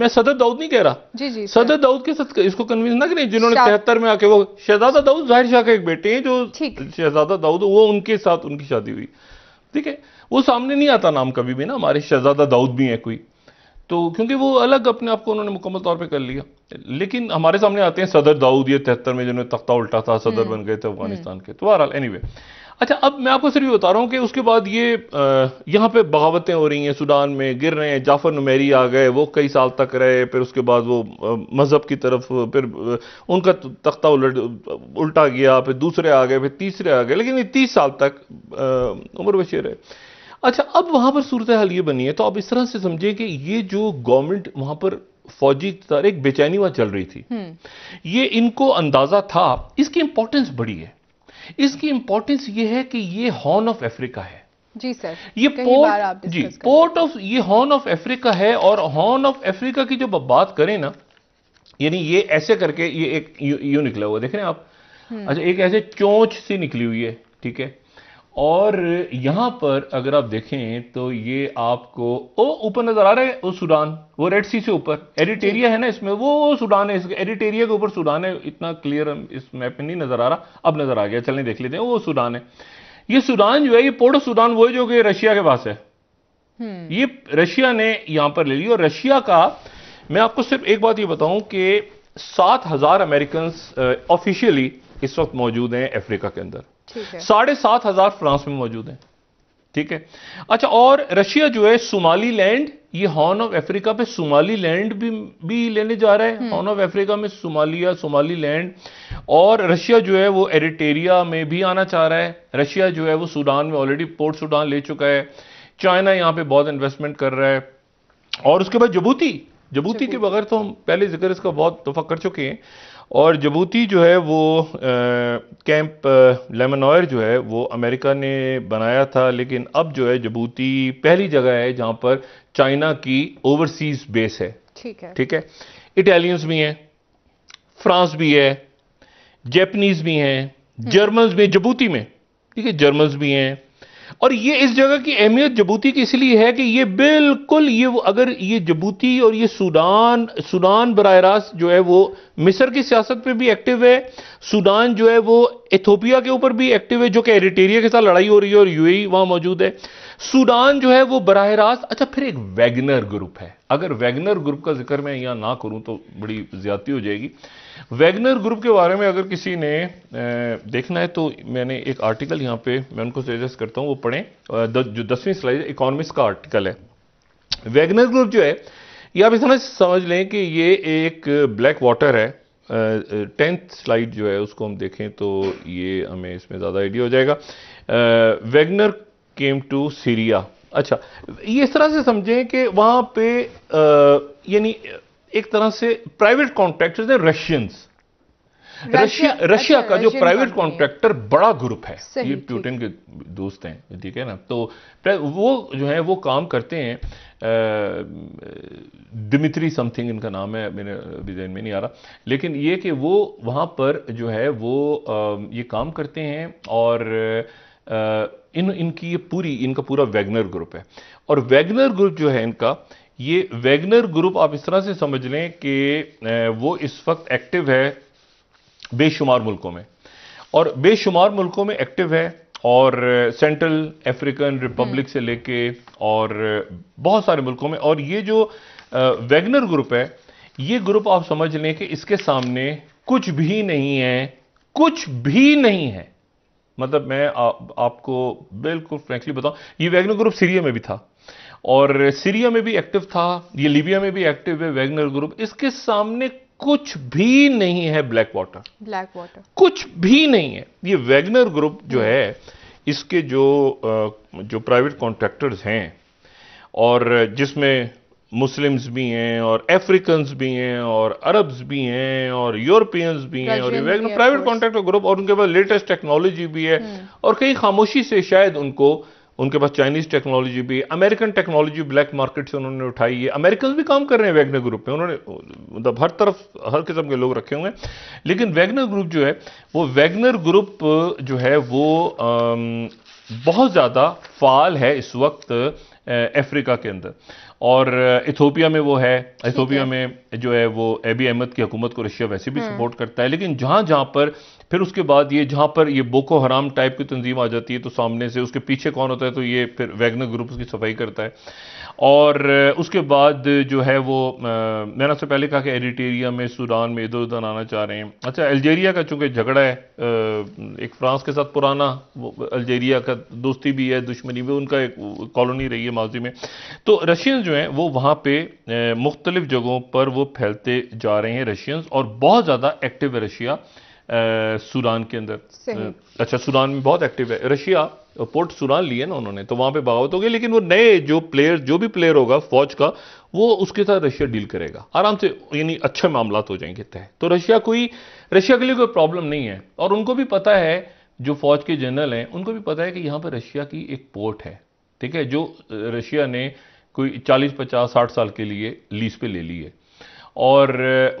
मैं सदर दाऊद नहीं कह रहा जी जी सदर दाऊद के साथ इसको कन्विंस ना करें जिन्होंने तिहत्तर में आके वो शहजादा दाऊद जाहिर शाह के एक बेटे हैं जो शहजादा दाऊद वो उनके साथ उनकी शादी हुई ठीक है वो सामने नहीं आता नाम कभी भी ना हमारे शहजादा दाऊद भी है कोई तो क्योंकि वो अलग अपने आप को उन्होंने मुकम्मल तौर पर कर लिया लेकिन हमारे सामने आते हैं सदर दाऊद ये तिहत्तर में जिन्होंने तख्ता उल्टा था सदर हम्म। बन गए थे हम्म। अफगानिस्तान के तो बहरहाल एनी वे अच्छा अब मैं आपको सिर्फ ये बता रहा हूँ कि उसके बाद ये यहाँ पे बगावतें हो रही हैं सूडान में गिर रहे हैं जाफर नुमेरी आ गए वो कई साल तक रहे फिर उसके बाद वो मज़हब की तरफ फिर उनका तख्ता उलट उल्टा गया फिर दूसरे आ गए फिर तीसरे आ गए लेकिन ये तीस साल तक उम्र बशीर रहे अच्छा अब वहाँ पर सूरत हाल ये बनी है तो आप इस तरह से समझें कि ये जो गवर्नमेंट वहाँ पर फौजी तर एक बेचैनी वहां चल रही थी हम्म। ये इनको अंदाजा था इसकी इंपॉर्टेंस बड़ी है इसकी इंपॉर्टेंस ये है कि ये हॉर्न ऑफ अफ्रीका है जी सर ये पोर्ट जी पोर्ट ऑफ ये हॉर्न ऑफ अफ्रीका है और हॉर्न ऑफ अफ्रीका की जो बात करें ना यानी ये ऐसे करके ये एक यू, यू निकला हुआ देख रहे हैं आप हम्म। अच्छा एक ऐसे चोंच सी निकली हुई है ठीक है और यहां पर अगर आप देखें तो ये आपको ओ ऊपर नजर आ रहा है वो सूडान वो रेड सी से ऊपर एडिटेरिया है ना इसमें वो सूडान है इसके एडिटेरिया के ऊपर सूडान है इतना क्लियर इस मैप में नहीं नजर आ रहा अब नजर आ गया चलें देख लेते हैं वो सूडान है ये सूडान जो है ये पोर्ट सूडान वो है जो कि रशिया के पास है हम्म। ये रशिया ने यहां पर ले ली और रशिया का मैं आपको सिर्फ एक बात ये बताऊं कि सात हजार अमेरिकन ऑफिशियली इस वक्त मौजूद हैं अफ्रीका के अंदर साढ़े सात हजार फ्रांस में मौजूद है ठीक है अच्छा और रशिया जो है सोमाली लैंड ये हॉर्न ऑफ अफ्रीका पे सोमाली लैंड भी भी लेने जा रहा है हम्म। हॉर्न ऑफ अफ्रीका में सोमालिया सोमाली लैंड और रशिया जो है वो एरिटेरिया में भी आना चाह रहा है रशिया जो है वो सूडान में ऑलरेडी पोर्ट सूडान ले चुका है चाइना यहाँ पे बहुत इन्वेस्टमेंट कर रहा है और उसके बाद जबूती जबूती के बगैर तो हम पहले जिक्र इसका बहुत दफा कर चुके हैं और जबूती जो है वो कैंप कैंप लेमनॉयर जो है वो अमेरिका ने बनाया था लेकिन अब जो है जबूती पहली जगह है जहाँ पर चाइना की ओवरसीज बेस है ठीक है ठीक है इटालियंस भी हैं फ्रांस भी है जैपनीज भी हैं जर्मन्स भी जबूती में ठीक है जर्मन्स भी हैं और ये इस जगह की अहमियत जबूती की इसलिए है कि ये बिल्कुल ये अगर ये जबूती और ये सूडान सूडान बरह रास्त जो है वो मिस्र की सियासत पे भी एक्टिव है सूडान जो है वो इथोपिया के ऊपर भी एक्टिव है जो कि एरिटेरिया के साथ लड़ाई हो रही है और यूएई वहां मौजूद है सूडान जो है वो बरह रास्त अच्छा फिर एक वैगनर ग्रुप है अगर वैगनर ग्रुप का जिक्र मैं यहाँ ना करूँ तो बड़ी ज्यादती हो जाएगी वैगनर ग्रुप के बारे में अगर किसी ने देखना है तो मैंने एक आर्टिकल यहाँ पे मैं उनको सजेस्ट करता हूँ वो पढ़ें जो दसवीं स्लाइड इकोनॉमिक्स का आर्टिकल है वैगनर ग्रुप जो है ये आप इस समझ लें कि ये एक ब्लैक वाटर है टेंथ स्लाइड जो है उसको हम देखें तो ये हमें इसमें ज़्यादा आइडिया हो जाएगा वैगनर केम टू सीरिया अच्छा ये इस तरह से समझें कि वहां पे यानी एक तरह से प्राइवेट कॉन्ट्रैक्टर्स है रशियंस रशिया रशिया अच्छा, का जो प्राइवेट कॉन्ट्रैक्टर बड़ा ग्रुप है ये प्यूटिन के दोस्त हैं ठीक है ना तो वो जो है वो काम करते हैं दिमित्री समथिंग इनका नाम है मेरे डिजाइन में नहीं आ रहा लेकिन ये कि वो वहाँ पर जो है वो आ, ये काम करते हैं और आ, इन इनकी ये पूरी इनका पूरा वैगनर ग्रुप है और वैगनर ग्रुप जो है इनका ये वैगनर ग्रुप आप इस तरह से समझ लें कि वो इस वक्त एक्टिव है बेशुमार मुल्कों में और बेशुमार मुल्कों में एक्टिव है और सेंट्रल अफ्रीकन रिपब्लिक हम्म। से लेके और बहुत सारे मुल्कों में और ये जो वैगनर ग्रुप है ये ग्रुप आप समझ लें कि इसके सामने कुछ भी नहीं है कुछ भी नहीं है मतलब मैं आ, आपको बिल्कुल फ्रेंकली बताऊं ये वैगनर ग्रुप सीरिया में भी था और सीरिया में भी एक्टिव था ये लीबिया में भी एक्टिव है वैगनर ग्रुप इसके सामने कुछ भी नहीं है ब्लैक वाटर ब्लैक वाटर कुछ भी नहीं है ये वैगनर ग्रुप जो हम्म। है इसके जो जो प्राइवेट कॉन्ट्रैक्टर्स हैं और जिसमें मुस्लिम्स भी हैं और अफ्रीकन्स भी हैं और अरब्स भी हैं और यूरोपियंस भी हैं और प्राइवेट कॉन्ट्रैक्टर ग्रुप और उनके पास लेटेस्ट टेक्नोलॉजी भी है hmm. और कई खामोशी से शायद उनको उनके पास चाइनीज टेक्नोलॉजी भी अमेरिकन टेक्नोलॉजी ब्लैक मार्केट से उन्होंने उठाई है अमेरिकन भी काम कर रहे हैं वैगनर ग्रुप में उन्होंने मतलब हर तरफ हर किस्म के लोग रखे हुए हैं लेकिन वैगनर ग्रुप जो है वो वैगनर ग्रुप जो है वो आम, बहुत ज़्यादा फाल है इस वक्त अफ्रीका के अंदर और इथोपिया में वो है इथोपिया में जो है वो एबी अहमद की हुकूमत को रशिया वैसे भी हम्म। सपोर्ट करता है लेकिन जहाँ जहाँ पर फिर उसके बाद ये जहाँ पर ये बोको हराम टाइप की तंजीम आ जाती है तो सामने से उसके पीछे कौन होता है तो ये फिर वैगनर ग्रुप उसकी सफाई करता है और उसके बाद जो है वो मैंने आपसे पहले कहा कि एडिटेरिया में सूडान में इधर उधर आना चाह रहे हैं अच्छा अल्जीरिया का चूंकि झगड़ा है एक फ्रांस के साथ पुराना अल्जीरिया का दोस्ती भी है दुश्मनी भी उनका एक कॉलोनी रही है माजी में तो रशियंस जो हैं वो वहाँ पे मुख्तलिफ जगहों पर वो फैलते जा रहे हैं रशियंस और बहुत ज़्यादा एक्टिव है रशिया सूडान के अंदर अच्छा सूडान में बहुत एक्टिव है रशिया पोर्ट सुनान लिए ना उन्होंने तो वहां पे बगावत गई लेकिन वो नए जो प्लेयर जो भी प्लेयर होगा फौज का वो उसके साथ रशिया डील करेगा आराम से यानी अच्छे मामला हो जाएंगे तय तो रशिया कोई रशिया के लिए कोई प्रॉब्लम नहीं है और उनको भी पता है जो फौज के जनरल हैं उनको भी पता है कि यहाँ पर रशिया की एक पोर्ट है ठीक है जो रशिया ने कोई चालीस पचास साठ साल के लिए लीज पे ले ली है और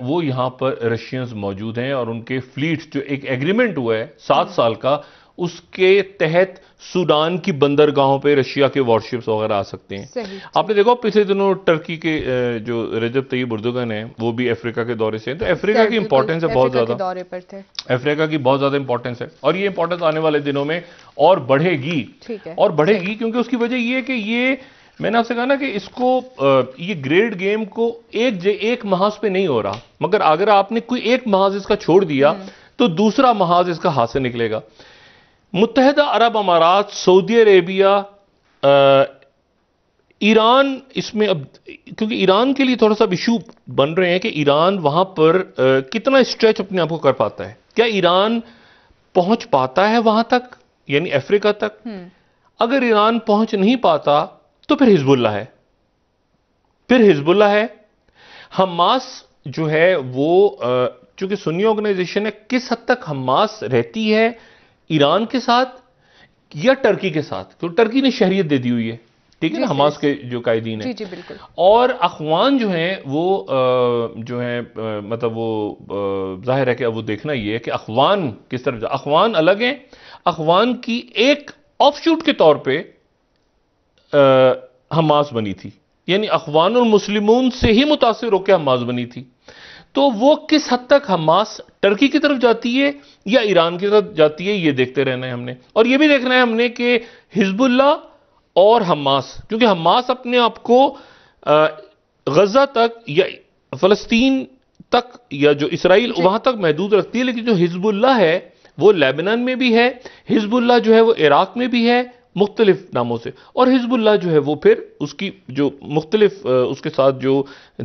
वो यहाँ पर रशियंस मौजूद हैं और उनके फ्लीट जो एक एग्रीमेंट हुआ है सात हम्म। साल का उसके तहत सूडान की बंदरगाहों पे रशिया के वॉरशिप्स वगैरह आ सकते हैं आपने देखो पिछले दिनों टर्की के जो रजब तैयब उर्दुगन है वो भी अफ्रीका के दौरे से हैं तो अफ्रीका की इंपॉर्टेंस है बहुत ज्यादा दौरे पर थे अफ्रीका की बहुत ज्यादा इंपॉर्टेंस है और ये इंपॉर्टेंस आने वाले दिनों में और बढ़ेगी और बढ़ेगी क्योंकि उसकी वजह यह है कि ये मैंने आपसे कहा ना कि इसको ये ग्रेड गेम को एक जे, एक महाज पे नहीं हो रहा मगर अगर आपने कोई एक महाज इसका छोड़ दिया हम्म। तो दूसरा महाज इसका हाथ से निकलेगा मुतहदा अरब अमारात सऊदी अरेबिया ईरान इसमें अब क्योंकि ईरान के लिए थोड़ा सा इशू बन रहे हैं कि ईरान वहां पर आ, कितना स्ट्रेच अपने आप को कर पाता है क्या ईरान पहुंच पाता है वहां तक यानी अफ्रीका तक हम्म। अगर ईरान पहुंच नहीं पाता तो फिर हिजबुल्ला है फिर हिजबुल्ला है हमास जो है वो चूंकि सुनी ऑर्गेनाइजेशन है किस हद तक हमास रहती है ईरान के साथ या टर्की के साथ तो टर्की ने शहरीत दे दी हुई है ठीक है ना हमास के जो कायदीन है जी जी बिल्कुल और अखवान जो हैं वो आ, जो है मतलब वो जाहिर है कि अब वो देखना ये है कि अखवान किस तरफ अखवान अलग हैं अखवान की एक ऑफशूट के तौर पे आ, हमास बनी थी यानी अखवान मुस्लिमों से ही मुतासर होकर हमास बनी थी तो वो किस हद तक हमास टर्की की तरफ जाती है या ईरान की तरफ जाती है ये देखते रहना है हमने और ये भी देखना है हमने कि हिजबुल्ला और हमास क्योंकि हमास अपने आप को गजा तक या फ़लस्तीन तक या जो इसराइल वहां तक महदूद रखती है लेकिन जो हिजबुल्ला है वो लेबनान में भी है हिजबुल्ला जो है वो इराक में भी है मुख्तलिफ नामों से और हिजबुल्ला जो है वो फिर उसकी जो मुख्तलिफ उसके साथ जो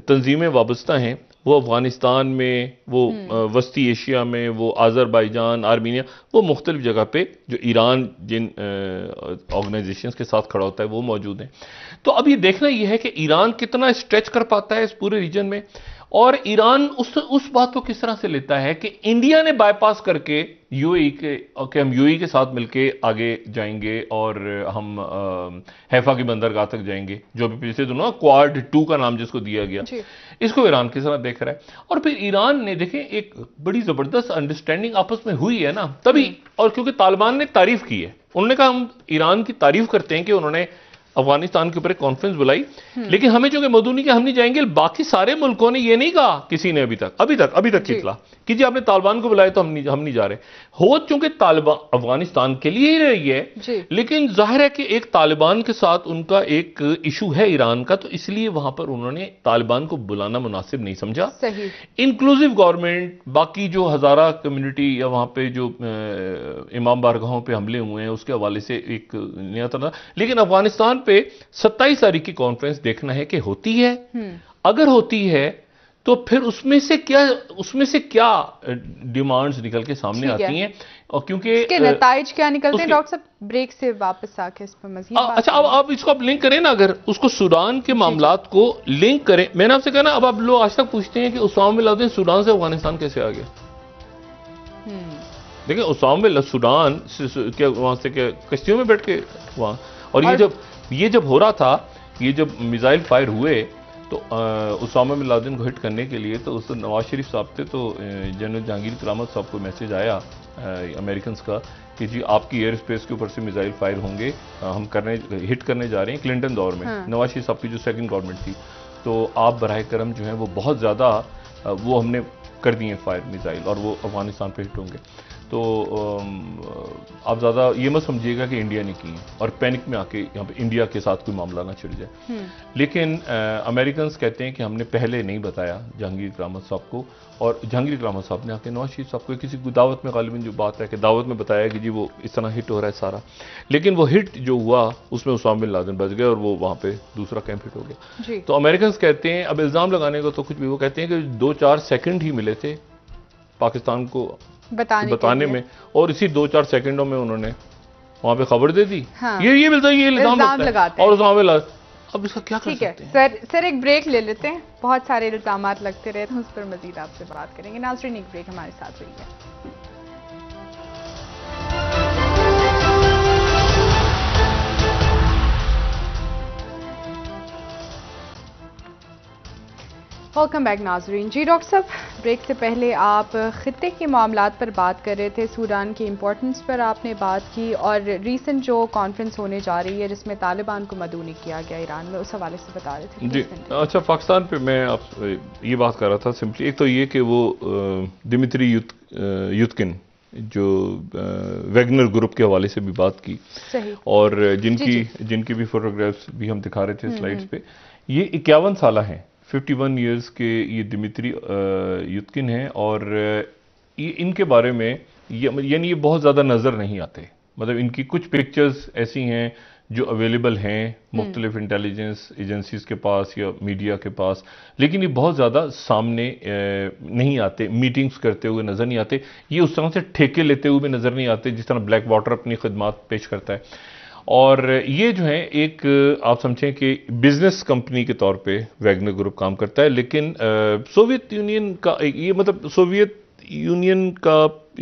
तंजीमें वाबस्ता हैं वो अफ़गानिस्तान में वो हम्म। वस्ती एशिया में वो आज़रबाईजान आर्मीनिया वो मुख्तलिफ जगह पर जो ईरान जिन ऑर्गेनाइजेशन के साथ खड़ा होता है वो मौजूद हैं तो अब ये देखना यह है कि ईरान कितना स्ट्रेच कर पाता है इस पूरे रीजन में और ईरान उस उस बात को किस तरह से लेता है कि इंडिया ने बायपास करके यूएई e के ओके हम यूएई e के साथ मिलके आगे जाएंगे और हम आ, हैफा की बंदरगाह तक जाएंगे जो भी पिछले दोनों क्वाड टू का नाम जिसको दिया गया इसको ईरान किस तरह देख रहा है और फिर ईरान ने देखें एक बड़ी जबरदस्त अंडरस्टैंडिंग आपस में हुई है ना तभी और क्योंकि तालिबान ने तारीफ की है उन्होंने कहा हम ईरान की तारीफ करते हैं कि उन्होंने अफगानिस्तान के ऊपर एक कॉन्फ्रेंस बुलाई हम्म। लेकिन हमें चूंकि मधुनी के हम नहीं जाएंगे बाकी सारे मुल्कों ने ये नहीं कहा किसी ने अभी तक अभी तक अभी तक की कि जी आपने तालिबान को बुलाया तो हम नहीं हम नहीं जा रहे हो चूंकि तालिबान अफगानिस्तान के लिए ही रही है लेकिन जाहिर है कि एक तालिबान के साथ उनका एक इशू है ईरान का तो इसलिए वहां पर उन्होंने तालिबान को बुलाना मुनासिब नहीं समझा इंक्लूसिव गवर्नमेंट बाकी जो हजारा कम्युनिटी या वहां पे जो इमाम बारगाहों पे हमले हुए हैं उसके हवाले से एक नया तरह लेकिन अफगानिस्तान पे सत्ताईस तारीख की कॉन्फ्रेंस देखना है कि होती है हम्म। अगर होती है तो फिर उसमें से क्या उसमें से क्या डिमांड्स निकल के सामने आती हैं है। और क्योंकि नतज क्या निकलते हैं डॉक्टर साहब ब्रेक से वापस आके इस पर मजीद अच्छा अब आप इसको आप लिंक करें ना अगर उसको सूडान के मामला को लिंक करें मैंने आपसे कहा ना अब आप लोग आज तक पूछते हैं कि उसामा लादेन सूडान से अफगानिस्तान कैसे आ गया हम्म। देखिए उसाम सूडान क्या वहाँ से क्या कश्तियों में बैठ के वहाँ और ये जब ये जब हो रहा था ये जब मिज़ाइल फायर हुए तो उसामा बिन लादेन को हिट करने के लिए तो उस नवाज शरीफ साहब थे तो जनरल जहांगीर करामत साहब को मैसेज आया अमेरिकन का कि जी आपकी एयर स्पेस के ऊपर से मिसाइल फायर होंगे हम करने हिट करने जा रहे हैं क्लिंटन दौर में हाँ। नवाज शरीफ साहब की जो सेकंड गवर्नमेंट थी तो आप बर करम जो है वो बहुत ज़्यादा वो हमने कर दिए फायर मिसाइल और वो अफगानिस्तान पर हिट होंगे तो आप ज़्यादा ये मत समझिएगा कि इंडिया ने की और पैनिक में आके यहाँ पे इंडिया के साथ कोई मामला ना छिड़ जाए हम्म। लेकिन अमेरिकन कहते हैं कि हमने पहले नहीं बताया जहांगीर इकरामत साहब को और जहांगीर इकरामत साहब ने आके नवाज शरीफ साहब को किसी को दावत में गालिबा जो बात है कि दावत में बताया कि जी वो इस तरह हिट हो रहा है सारा लेकिन वो हिट जो हुआ उसमें उसाम बिन लादन बच गए और वो वहाँ पर दूसरा कैंप हिट हो गया तो अमेरिकन कहते हैं अब इल्ज़ाम लगाने का तो कुछ भी वो कहते हैं कि दो चार सेकेंड ही मिले थे पाकिस्तान को बताने, बताने में और इसी दो चार सेकंडों में उन्होंने वहाँ पे खबर दे दी हाँ। ये ये मिलता है ये इल्जाम लगाते और वहाँ पे अब इसका क्या ठीक है सर सर एक ब्रेक ले लेते हैं बहुत सारे इल्जाम लगते रहे थे उस पर मजीद आपसे बात करेंगे नाजरीन एक ब्रेक हमारे साथ रही है वेलकम बैक नाजरीन जी डॉक्टर साहब ब्रेक से पहले आप ख़त्े के मामला पर बात कर रहे थे सूडान की इम्पोर्टेंस पर आपने बात की और रिसेंट जो कॉन्फ्रेंस होने जा रही है जिसमें तालिबान को मदूनी किया गया ईरान में उस हवाले से बता रहे थे जी अच्छा पाकिस्तान पे मैं आप ये बात कर रहा था सिंपली एक तो ये कि वो दिमित्री युत, युतकिन जो वैगनर ग्रुप के हवाले से भी बात की और जिनकी जिनकी भी फोटोग्राफ्स भी हम दिखा रहे थे स्लाइड्स हम्म, हम्म। पे ये इक्यावन साल हैं 51 इयर्स के ये दिमित्री युतकिन हैं और ये इनके बारे में यानी ये बहुत ज़्यादा नज़र नहीं आते मतलब इनकी कुछ पिक्चर्स ऐसी हैं जो अवेलेबल हैं मुख्तलिफ इंटेलिजेंस हम्म। एजेंसीज के पास या मीडिया के पास लेकिन ये बहुत ज़्यादा सामने नहीं आते मीटिंग्स करते हुए नज़र नहीं आते ये उस तरह से ठेके लेते हुए भी नज़र नहीं आते जिस तरह ब्लैक वाटर अपनी खदमात पेश करता है और ये जो है एक आप समझें कि बिजनेस कंपनी के तौर पे वैगनर ग्रुप काम करता है लेकिन सोवियत यूनियन का ये मतलब सोवियत यूनियन का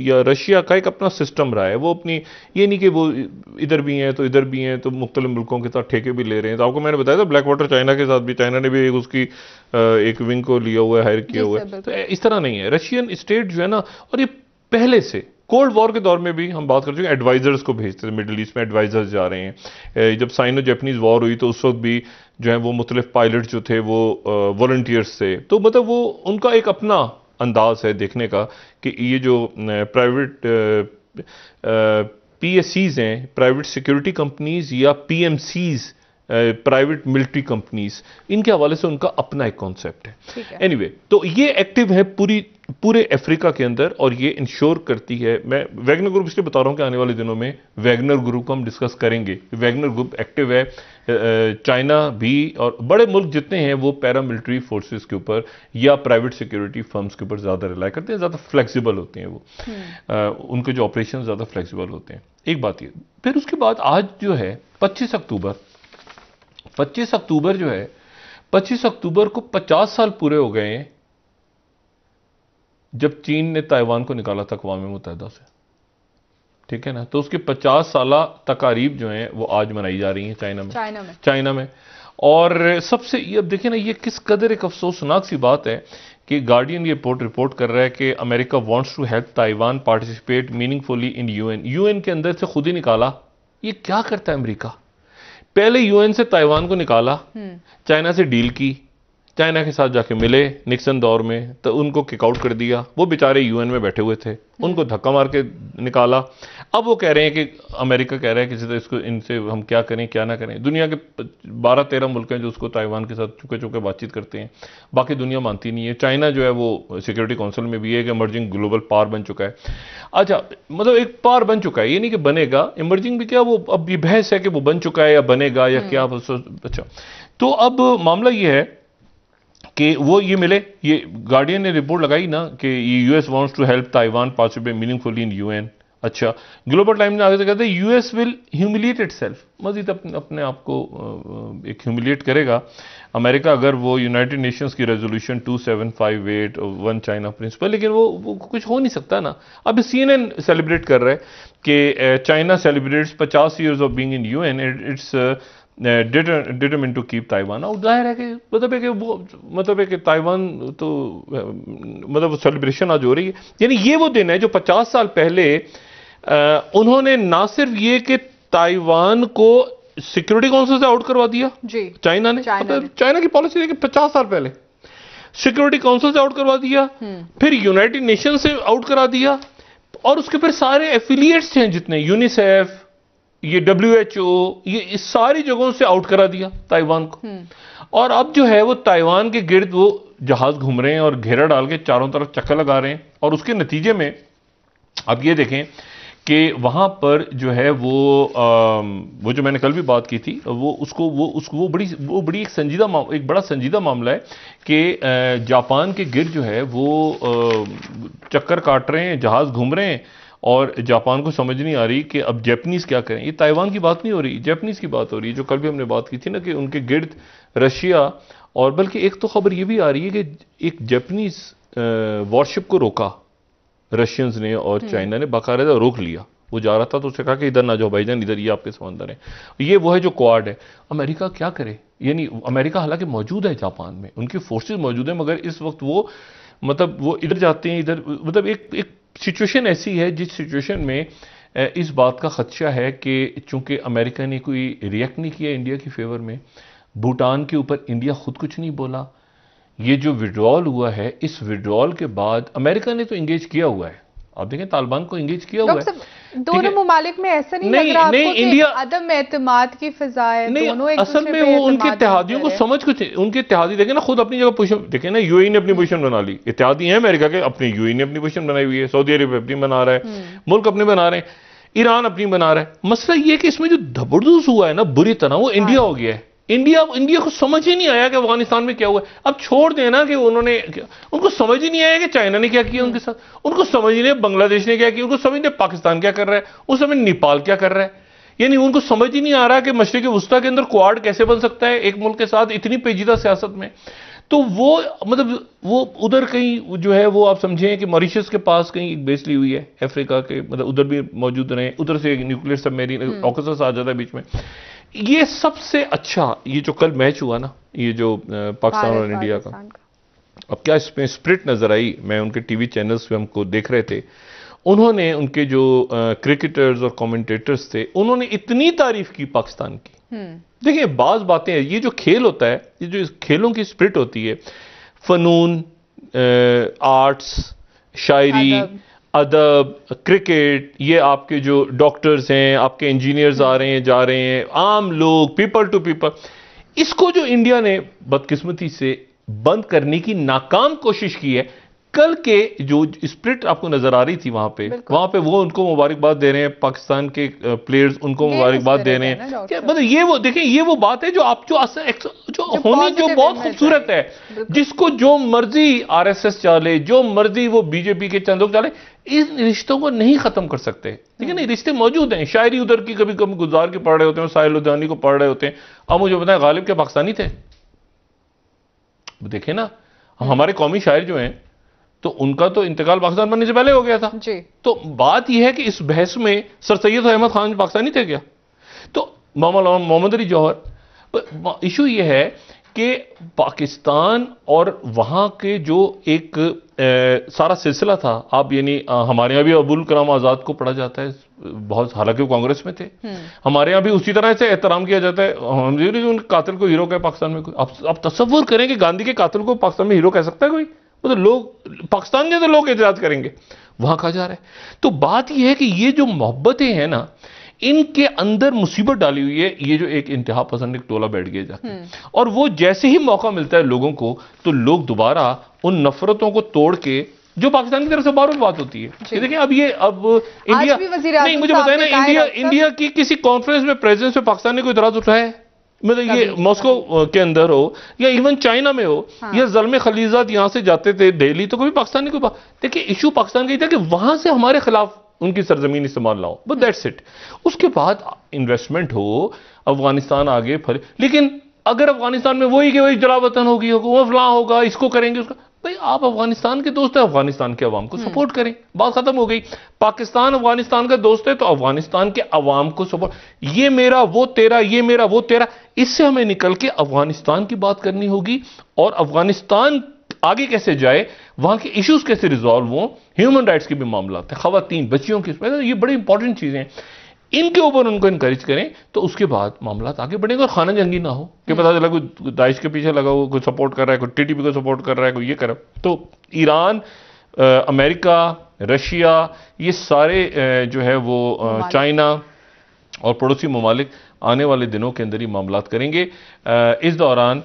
या रशिया का एक अपना सिस्टम रहा है वो अपनी ये नहीं कि वो इधर भी हैं तो इधर भी हैं तो मुख्तलि मुल्कों के साथ ठेके भी ले रहे हैं तो आपको मैंने बताया था ब्लैक वाटर चाइना के साथ भी चाइना ने भी एक उसकी एक विंग को लिया हुआ है हायर किया हुआ है तो इस तरह नहीं है रशियन स्टेट जो है ना और ये पहले से कोल्ड वॉर के दौर में भी हम बात कर चुके हैं एडवाइज़र्स को भेजते थे मिडिल ईस्ट में एडवाइज़र्स जा रहे हैं जब साइनो जैपनीज़ वॉर हुई तो उस वक्त भी जो है वो मुख्तलिफ पायलट जो थे वो वॉल्टियर्स थे तो मतलब वो उनका एक अपना अंदाज है देखने का कि ये जो प्राइवेट पी एस सीज़ हैं प्राइवेट सिक्योरिटी कंपनीज़ या P M Cs private military companies इनके हवाले से उनका अपना एक कॉन्सेप्ट है एनी anyway, तो ये एक्टिव है पूरी पूरे अफ्रीका के अंदर और ये इंश्योर करती है मैं वैगनर ग्रुप इसलिए बता रहा हूँ कि आने वाले दिनों में वैगनर ग्रुप को हम डिस्कस करेंगे वैगनर ग्रुप एक्टिव है चाइना uh, भी और बड़े मुल्क जितने हैं वो पैरामिलिट्री फोर्सेस के ऊपर या प्राइवेट सिक्योरिटी फर्म्स के ऊपर ज़्यादा रिलाई करते हैं ज़्यादा फ्लेक्सिबल होते हैं वो हम्म। uh, उनके जो ऑपरेशन ज़्यादा फ्लेक्सिबल होते हैं एक बात ये फिर उसके बाद आज जो है पच्चीस अक्टूबर 25 अक्टूबर जो है 25 अक्टूबर को 50 साल पूरे हो गए हैं जब चीन ने ताइवान को निकाला था अकवा मुतहदा से ठीक है ना तो उसके 50 साल तकारीब जो हैं वो आज मनाई जा रही हैं चाइना में चाइना में चाइना में और सबसे ये अब देखिए ना ये किस कदर एक अफसोसनाक सी बात है कि गार्डियन ये रिपोर्ट रिपोर्ट कर रहा है कि America wants to help Taiwan participate meaningfully in UN UN के अंदर से खुद ही निकाला ये क्या करता है अमेरिका पहले यूएन से ताइवान को निकाला हम्म। चाइना से डील की चाइना के साथ जाके मिले निक्सन दौर में तो उनको किकआउट कर दिया वो बेचारे यूएन में बैठे हुए थे हम्म। उनको धक्का मार के निकाला अब वो कह रहे हैं कि अमेरिका कह रहा है किसी तरह इसको इनसे हम क्या करें क्या ना करें दुनिया के बारह तेरह मुल्क हैं जो उसको ताइवान के साथ चुके चुके बातचीत करते हैं बाकी दुनिया मानती नहीं है चाइना जो है वो सिक्योरिटी काउंसिल में भी है एक इमर्जिंग ग्लोबल पावर बन चुका है अच्छा मतलब एक पावर बन चुका है ये नहीं कि बनेगा इमर्जिंग भी क्या वो अब ये बहस है कि वो बन चुका है या बनेगा या हम्म। क्या अच्छा तो अब मामला ये है कि वो ये मिले ये गार्डियन ने रिपोर्ट लगाई ना कि US wants to help Taiwan participate meaningfully in UN अच्छा ग्लोबल टाइम्स ने आगे से कहते हैं US will humiliate itself मजीद अपने अपने आप को एक ह्यूमिलिएट करेगा अमेरिका अगर वो यूनाइटेड नेशंस की resolution two seven five eight one China principle लेकिन वो, वो कुछ हो नहीं सकता ना अब सी एन एन सेलिब्रेट कर रहे हैं कि चाइना सेलिब्रेट्स पचास years of being in U N it's determine to keep Taiwan और जाहिर है कि मतलब है कि वो मतलब है कि ताइवान तो मतलब सेलिब्रेशन आज हो रही है यानी ये वो दिन है जो 50 साल पहले उन्होंने ना सिर्फ ये कि ताइवान को सिक्योरिटी काउंसिल से आउट करवा दिया जी चाइना ने चाइना मतलब की पॉलिसी देखी पचास साल पहले सिक्योरिटी काउंसिल से आउट करवा दिया हम्म। फिर यूनाइटेड नेशन से आउट करा दिया और उसके फिर सारे एफिलिएट्स हैं जितने यूनिसेफ ये डब्ल्यू एच ओ ये इस सारी जगहों से आउट करा दिया ताइवान को हम्म। और अब जो है वो ताइवान के गिर्द वो जहाज घूम रहे हैं और घेरा डाल के चारों तरफ चक्कर लगा रहे हैं और उसके नतीजे में अब ये देखें कि वहाँ पर जो है वो आ, वो जो मैंने कल भी बात की थी वो उसको वो उसको वो बड़ी वो बड़ी एक संजीदा एक बड़ा संजीदा मामला है कि जापान के गिर जो है वो आ, चक्कर काट रहे हैं जहाज़ घूम रहे हैं और जापान को समझ नहीं आ रही कि अब जैपनीज़ क्या करें ये ताइवान की बात नहीं हो रही जैपनीज़ की बात हो रही है जो कल भी हमने बात की थी ना कि उनके गिर्द रशिया और बल्कि एक तो खबर ये भी आ रही है कि एक जैपनीज़ वॉरशिप को रोका रशियंस ने और चाइना हम्म। ने बाकायदा रोक लिया वो जा रहा था तो उसने कहा कि इधर ना जाओ जान इधर ये आपके समंदर है ये वो है जो क्वाड है अमेरिका क्या करे यानी अमेरिका हालांकि मौजूद है जापान में उनकी फोर्सेज मौजूद है मगर इस वक्त वो मतलब वो इधर जाते हैं इधर मतलब एक एक सिचुएशन ऐसी है जिस सिचुएशन में इस बात का खदशा है कि चूंकि अमेरिका ने कोई रिएक्ट नहीं किया इंडिया की फेवर में भूटान के ऊपर इंडिया खुद कुछ नहीं बोला ये जो विड्रॉल हुआ है इस विड्रॉल के बाद अमेरिका ने तो इंगेज किया हुआ है आप देखें तालिबान को इंगेज किया हुआ है दोनों ममालिक में ऐसा नहीं, नहीं लग रहा नहीं, इंडिया अदम एतमाद की फजा नहीं, दोनों एक असल में वो उनके इतिहादियों को समझ कुछ उनके इतिहादी देखें ना खुद अपनी जगह पोजिशन देखें ना यूएई e ने अपनी पोजिशन हम्म। बना ली इतिहादी है अमेरिका के अपने यूएई e ने अपनी पोजिशन बनाई हुई है सऊदी अरब अपनी बना रहा है हम्म। मुल्क अपने बना रहे हैं ईरान अपनी बना रहा है मसला ये कि इसमें जो धबड़दूस हुआ है ना बुरी तरह वो इंडिया हाँ। हो गया है इंडिया इंडिया को समझ ही नहीं आया कि अफगानिस्तान में क्या हुआ अब छोड़ देना कि उन्होंने उनको समझ ही नहीं आया कि चाइना ने क्या किया उनके साथ उनको समझ नहीं बांग्लादेश ने क्या किया उनको समझ नहीं पाकिस्तान क्या कर रहा है उस समय नेपाल क्या कर रहा है यानी उनको समझ ही नहीं आ रहा कि मशरक़ वस्ता के अंदर क्वाड कैसे बन सकता है एक मुल्क के साथ इतनी पेचीदा सियासत में तो वो मतलब वो उधर कहीं जो है वो आप समझें कि मॉरिशस के पास कहीं एक बेस ली हुई है अफ्रीका के मतलब उधर भी मौजूद रहे उधर से एक न्यूक्लियर सबमेरी हम्म। ऑक्सस आ जाता है बीच में ये सबसे अच्छा ये जो कल मैच हुआ ना ये जो पाकिस्तान और इंडिया का अब क्या इसमें स्प्रिट नज़र आई मैं उनके टीवी चैनल्स पे हमको देख रहे थे उन्होंने उनके जो क्रिकेटर्स और कमेंटेटर्स थे उन्होंने इतनी तारीफ की पाकिस्तान की हम्म। देखिए बाज बातें ये जो खेल होता है ये जो खेलों की स्प्रिट होती है फनून आर्ट्स शायरी अदब क्रिकेट ये आपके जो डॉक्टर्स हैं आपके इंजीनियर्स आ रहे हैं जा रहे हैं आम लोग पीपल टू पीपल इसको जो इंडिया ने बदकिस्मती से बंद करने की नाकाम कोशिश की है कल के जो स्प्रिट आपको नजर आ रही थी वहां पे वहां पे वो उनको मुबारकबाद दे रहे हैं पाकिस्तान के प्लेयर्स उनको मुबारकबाद दे रहे हैं मतलब ये वो देखें ये वो बात है जो आप जो जो होनी जो बहुत खूबसूरत है जिसको जो मर्जी आरएसएस चाले जो मर्जी वो बीजेपी के चंदों चाले इन रिश्तों को नहीं खत्म कर सकते ठीक है हम्म। ना रिश्ते मौजूद हैं शायरी उधर की कभी कभी गुजार के पढ़ रहे होते हैं साहिल उद्यानी को पढ़ रहे होते हैं अब मुझे बताएं गालिब के पाकिस्तानी थे देखे ना हम्म। हमारे कौमी शायर जो हैं तो उनका तो इंतकाल पाकिस्तान बनने से पहले हो गया था जी तो बात यह है कि इस बहस में सर सैयद अहमद खान पाकिस्तानी थे क्या तो मोहम्मद अली जौहर इशू यह है कि पाकिस्तान और वहां के जो एक ए, सारा सिलसिला था आप यानी हमारे यहाँ भी अबुल कलाम आज़ाद को पढ़ा जाता है बहुत हालांकि वो कांग्रेस में थे हम्म। हमारे यहाँ भी उसी तरह से एहतराम किया जाता है हम उन कातिल को हीरो कहे पाकिस्तान में कोई आप, आप तस्वुर करें कि गांधी के कातिल को पाकिस्तान में हीरो कह सकता है कोई वो तो लोग पाकिस्तान में तो लोग एतराज़ करेंगे वहां कहा जा रहा है तो बात यह है कि ये जो मोहब्बतें हैं ना इनके अंदर मुसीबत डाली हुई है ये जो एक इंतहा पसंद एक टोला बैठ गया है हम्म। और वो जैसे ही मौका मिलता है लोगों को तो लोग दोबारा उन नफरतों को तोड़ के जो पाकिस्तान की तरफ से बार बात होती है कि देखिए अब ये अब इंडिया नहीं मुझे बताया ना इंडिया इंडिया की किसी कॉन्फ्रेंस में प्रेजेंस में पाकिस्तान ने कोई इतराज उठाया है मतलब ये मॉस्को के अंदर हो या इवन चाइना में हो हाँ। या जलम खलीजात यहां से जाते थे डेली तो कभी पाकिस्तानी को देखिए इशू पाकिस्तान का ही था कि वहां से हमारे खिलाफ उनकी सरजमीन इस्तेमाल ना हो बट दैट्स इट उसके बाद इन्वेस्टमेंट हो अफगानिस्तान आगे फले लेकिन अगर अफगानिस्तान में वही के वही जलावतन होगी होगा वो फला होगा इसको करेंगे उसका भाई आप अफगानिस्तान के दोस्त हैं अफगानिस्तान के अवाम को सपोर्ट हम्म। करें बात खत्म हो गई पाकिस्तान अफगानिस्तान का दोस्त है तो अफगानिस्तान के अवाम को सपोर्ट ये मेरा वो तेरा ये मेरा वो तेरा इससे हमें निकल के अफगानिस्तान की बात करनी होगी और अफगानिस्तान आगे कैसे जाए वहां के इश्यूज कैसे रिजॉल्व हों ह्यूमन राइट्स के भी मामला खातन बच्चियों की ये बड़ी इंपॉर्टेंट चीजें हैं इनके ऊपर उनको इंकरेज करें तो उसके बाद मामला आगे बढ़ेंगे और खाना जंगी ना हो कि हम्म। पता चला कोई दाइश के पीछे लगा हुआ कोई सपोर्ट कर रहा है कोई टी को सपोर्ट कर रहा है कोई ये कर तो ईरान अमेरिका रशिया ये सारे जो है वो चाइना और पड़ोसी ममालिक आने वाले दिनों के अंदर ही मामला करेंगे इस दौरान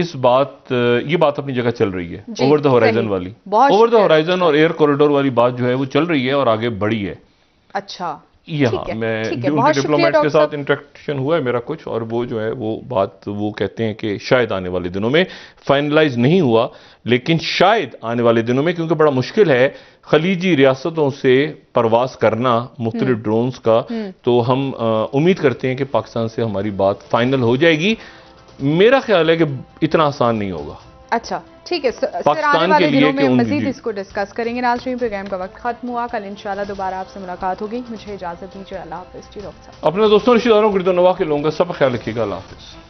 इस बात ये बात अपनी जगह चल रही है ओवर द होराइजन वाली ओवर द होराइजन और एयर कॉरिडोर वाली बात जो है वो चल रही है और आगे बढ़ी है अच्छा यहाँ मैं उनके डिप्लोमेट के साथ इंट्रैक्शन हुआ है मेरा कुछ और वो जो है वो बात वो कहते हैं कि शायद आने वाले दिनों में फाइनलाइज नहीं हुआ लेकिन शायद आने वाले दिनों में क्योंकि बड़ा मुश्किल है खलीजी रियासतों से परवास करना मुख्तलि ड्रोन्स हम्म। का हम्म। तो हम उम्मीद करते हैं कि पाकिस्तान से हमारी बात फाइनल हो जाएगी मेरा ख्याल है कि इतना आसान नहीं होगा अच्छा ठीक है सर आने वाले दिनों में मजीद इसको डिस्कस करेंगे नाजरीन प्रोग्राम का वक्त खत्म हुआ कल इंशाल्लाह दोबारा आपसे मुलाकात होगी मुझे इजाजत दीजिए अल्लाह हाफिज जी डॉक्टर अपने दोस्तों रिश्तेदारों गिरदोनवा के लोगों का सब ख्याल रखिएगा अल्लाह हाफिज़